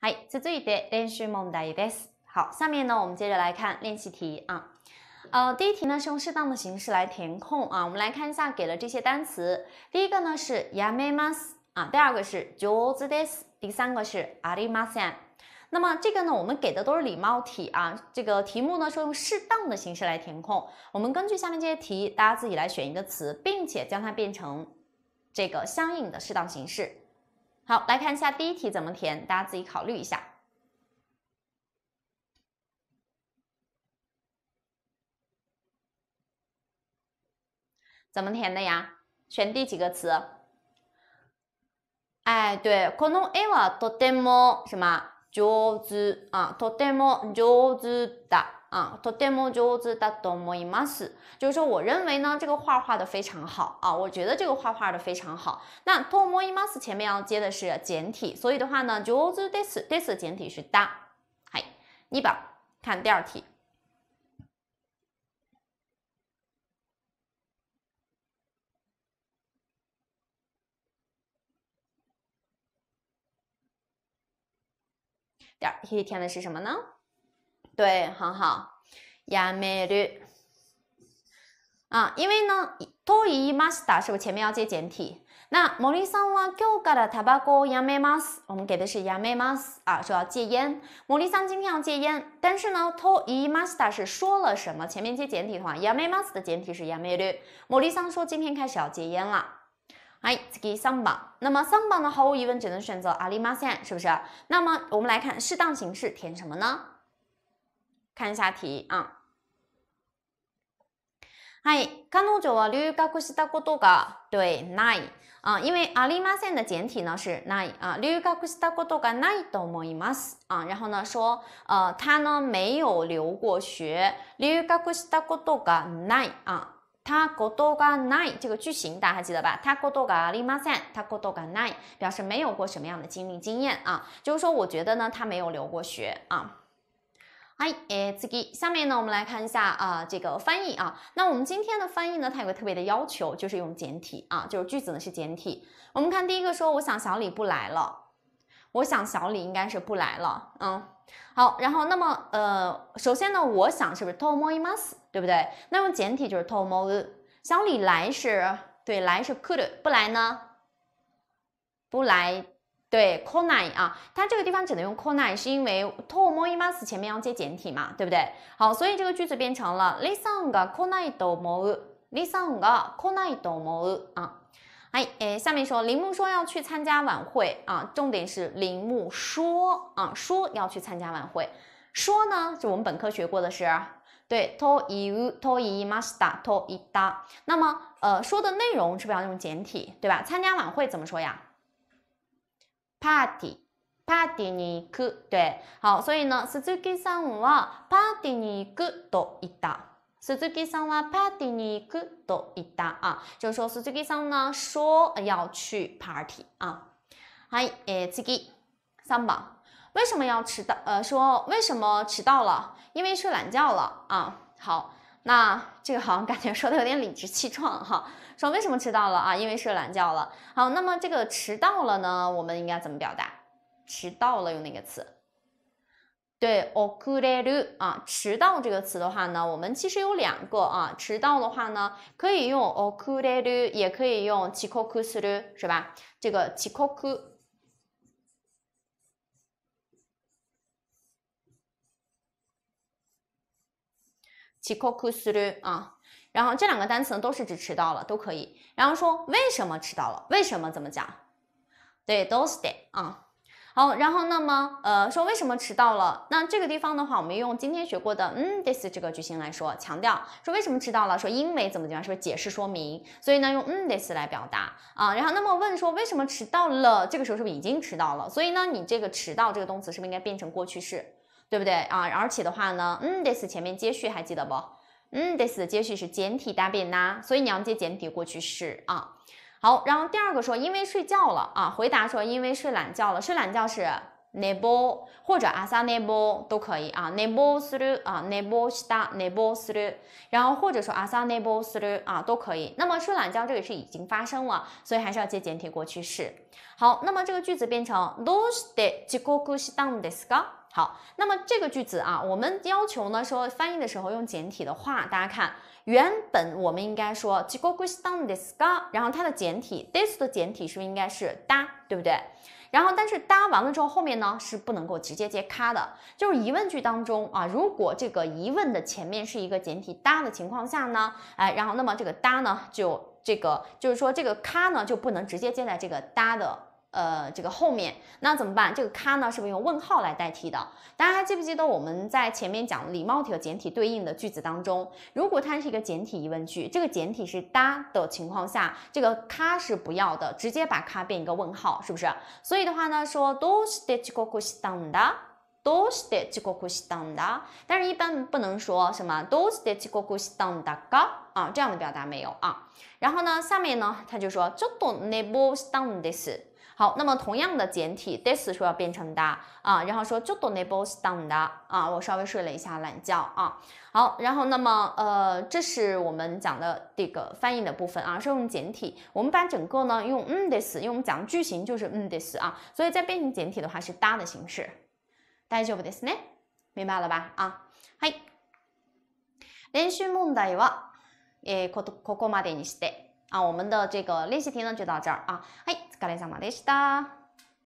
哎，在这一节练习蒙达伊德好，下面呢，我们接着来看练习题啊。呃，第一题呢是用适当的形式来填空啊。我们来看一下，给了这些单词，第一个呢是ヤメます啊，第二个是ジョーズです，第三个是アリマ a ン。那么这个呢，我们给的都是礼貌题啊。这个题目呢说用适当的形式来填空，我们根据下面这些题，大家自己来选一个词，并且将它变成这个相应的适当形式。好，来看一下第一题怎么填，大家自己考虑一下，怎么填的呀？选第几个词？哎，对，このエヴァとても什么？上手啊，多么就是大啊，も上手だと思います。就是说我认为呢，这个画画的非常好啊，我觉得这个画画的非常好。那思います前面要接的是简体，所以的话呢，就是 this this 简体是大。嗨，你把看第二题。点儿，这里填的是什么呢？对，很好，ヤメる啊，因为呢，master 是不是前面要接简体？那モリサンは今日からタバコやめます，我们给的是ヤメます啊，说要戒烟。モリサン今天要戒烟，但是呢，master 是说了什么？前面接简体的话，ヤメます的简体是ヤメる。モリサン说今天开始要戒烟了。哎，次级上榜。那么上榜呢，毫无疑问只能选择阿里马线，是不是？那么我们来看适当形式填什么呢？看一下题啊。哎，このは留学したことがない。啊，因为阿里马线的简体呢是“奈”啊，留学したことがないと思います啊。然后呢，说呃，他呢没有留过学，留学したことがない啊。他过多 nine 这个句型大家还记得吧？他过多干里马三，他过多 nine 表示没有过什么样的经历经验啊，就是说我觉得呢他没有留过学啊。哎诶次吉，下面呢我们来看一下啊这个翻译啊，那我们今天的翻译呢它有个特别的要求，就是用简体啊，就是句子呢是简体。我们看第一个说我想小李不来了，我想小李应该是不来了，嗯。好，然后那么呃，首先呢，我想是不是 tomoyimas，对不对？那用简体就是 tomoyu，想来是对，来是 could，不来呢？不来，对 konai 啊，它这个地方只能用 konai，是因为 tomoyimas 前面要接简体嘛，对不对？好，所以这个句子变成了 lisanga konai tomoyu，lisanga konai tomoyu 啊。哎，哎，下面说铃木说要去参加晚会啊，重点是铃木说啊，说要去参加晚会，说呢，就我们本科学过的是对，to iu to i m a s t a to i da。那么，呃，说的内容是不是要用简体，对吧？参加晚会怎么说呀？party party ni ku，对，好，所以呢，suzuki s a さんは party ni ku と言った。Suzuki-san はパーティー行くの一だ啊，就是说 Suzuki-san 呢说要去 party 啊。Hi, え次ぎ、三番，为什么要迟到？呃，说为什么迟到了？因为睡懒觉了啊。好，那这个好像感觉说的有点理直气壮哈，说为什么迟到了啊？因为睡懒觉了。好，那么这个迟到了呢，我们应该怎么表达？迟到了用哪个词？对，r くれる啊，迟到这个词的话呢，我们其实有两个啊。迟到的话呢，可以用 r くれる，也可以用遅刻する，是吧？这个遅刻遅刻する啊，然后这两个单词呢，都是指迟到了，都可以。然后说为什么迟到了？为什么怎么讲？对，どうして啊？好，然后那么，呃，说为什么迟到了？那这个地方的话，我们用今天学过的嗯 this 这个句型来说，强调说为什么迟到了？说因为怎么怎么，是不是解释说明？所以呢，用嗯 this 来表达啊。然后那么问说为什么迟到了？这个时候是不是已经迟到了？所以呢，你这个迟到这个动词是不是应该变成过去式，对不对啊？而且的话呢，嗯 this 前面接续还记得不？嗯 this 的接续是简体大变呐，所以你要接简体过去式啊。好，然后第二个说，因为睡觉了啊，回答说因为睡懒觉了，睡懒觉是。nebo 或者 asa nebo 都可以啊，nebo u r 啊，nebo shita nebo s r u 然后或者说 asa nebo s r u 啊都可以。那么睡懒觉这个是已经发生了，所以还是要接简体过去式。好，那么这个句子变成 d o s de i k o k u s h a n d s a 好，那么这个句子啊，我们要求呢说翻译的时候用简体的话，大家看，原本我们应该说 jikoku s h a n d s a 然后它的简体 t h i s 的简体是不是应该是哒，对不对？然后，但是搭完了之后，后面呢是不能够直接接咔的，就是疑问句当中啊，如果这个疑问的前面是一个简体搭的情况下呢，哎，然后那么这个搭呢，就这个就是说这个咔呢就不能直接接在这个搭的。呃，这个后面那怎么办？这个咔呢，是不是用问号来代替的？大家还记不记得我们在前面讲礼貌体和简体对应的句子当中，如果它是一个简体疑问句，这个简体是哒的情况下，这个咔是不要的，直接把咔变一个问号，是不是？所以的话呢，说都是的，奇果古西当哒，都是的，奇果古西当哒，但是一般不能说什么都是的，奇果古西当哒嘎啊，这样的表达没有啊。然后呢，下面呢，他就说，这多那不斯当的是。好，那么同样的简体，this 说要变成的啊，然后说就 d 那 n b o s s done 的啊，我稍微睡了一下懒觉啊。好，然后那么呃，这是我们讲的这个翻译的部分啊，是用简体。我们把整个呢用嗯 this，因为我们讲句型就是嗯 this 啊，所以在变成简体的话是哒的形式，大家夫不すね？呢？明白了吧？啊，嗨，连续問題はえことここまでにして、啊，我们的这个练习题呢就到这儿啊，嗨。疲れ様でした。